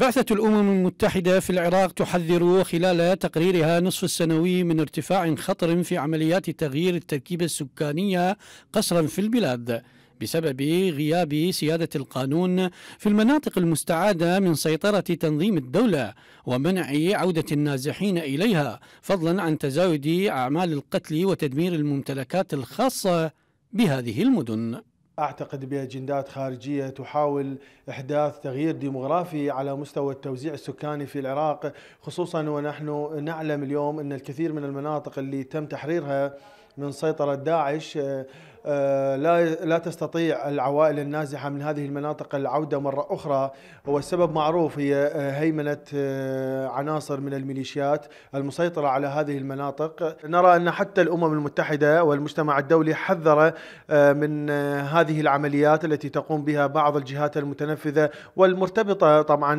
بعثة الأمم المتحدة في العراق تحذر خلال تقريرها نصف السنوي من ارتفاع خطر في عمليات تغيير التركيبة السكانية قسرا في البلاد بسبب غياب سيادة القانون في المناطق المستعادة من سيطرة تنظيم الدولة ومنع عودة النازحين إليها فضلا عن تزايد أعمال القتل وتدمير الممتلكات الخاصة بهذه المدن اعتقد باجندات خارجيه تحاول احداث تغيير ديموغرافي على مستوى التوزيع السكاني في العراق خصوصا ونحن نعلم اليوم ان الكثير من المناطق اللي تم تحريرها من سيطره داعش آه، آه، لا لا تستطيع العوائل النازحه من هذه المناطق العوده مره اخرى والسبب معروف هي آه، هيمنه آه، عناصر من الميليشيات المسيطره على هذه المناطق نرى ان حتى الامم المتحده والمجتمع الدولي حذر من هذه العمليات التي تقوم بها بعض الجهات المتنفذه والمرتبطه طبعا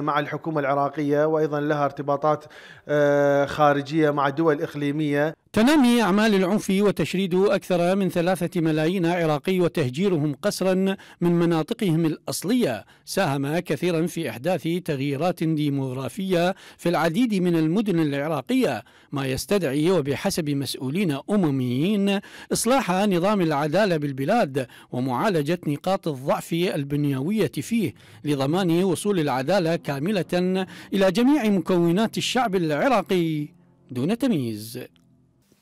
مع الحكومه العراقيه وايضا لها ارتباطات خارجيه مع دول اقليميه تنامي اعمال العنف وتشريد اكثر من ثلاثة ملايين عراقي وتهجيرهم قسرا من مناطقهم الأصلية ساهم كثيرا في إحداث تغييرات ديموغرافية في العديد من المدن العراقية ما يستدعي وبحسب مسؤولين أمميين إصلاح نظام العدالة بالبلاد ومعالجة نقاط الضعف البنيوية فيه لضمان وصول العدالة كاملة إلى جميع مكونات الشعب العراقي دون تمييز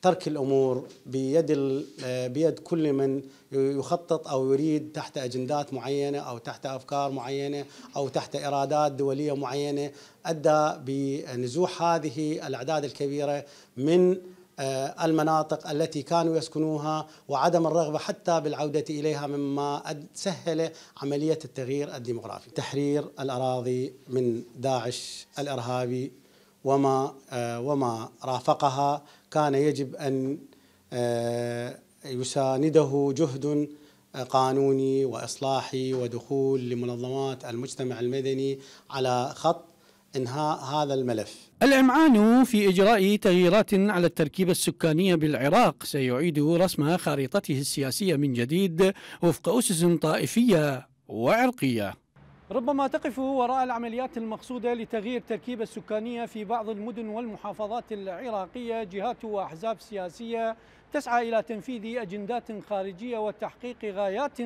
ترك الامور بيد آه، بيد كل من يخطط او يريد تحت اجندات معينه او تحت افكار معينه او تحت ارادات دوليه معينه ادى بنزوح هذه الاعداد الكبيره من آه، المناطق التي كانوا يسكنوها وعدم الرغبه حتى بالعوده اليها مما سهل عمليه التغيير الديمغرافي، تحرير الاراضي من داعش الارهابي وما آه، وما رافقها كان يجب ان آه، يسانده جهد آه، قانوني واصلاحي ودخول لمنظمات المجتمع المدني على خط انهاء هذا الملف. الامعان في اجراء تغييرات على التركيبه السكانيه بالعراق سيعيد رسم خريطته السياسيه من جديد وفق اسس طائفيه وعرقيه. ربما تقف وراء العمليات المقصودة لتغيير التركيبة السكانية في بعض المدن والمحافظات العراقية جهات وأحزاب سياسية تسعى إلى تنفيذ أجندات خارجية وتحقيق غايات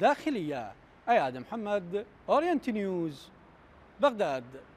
داخلية أياد محمد أورينت نيوز بغداد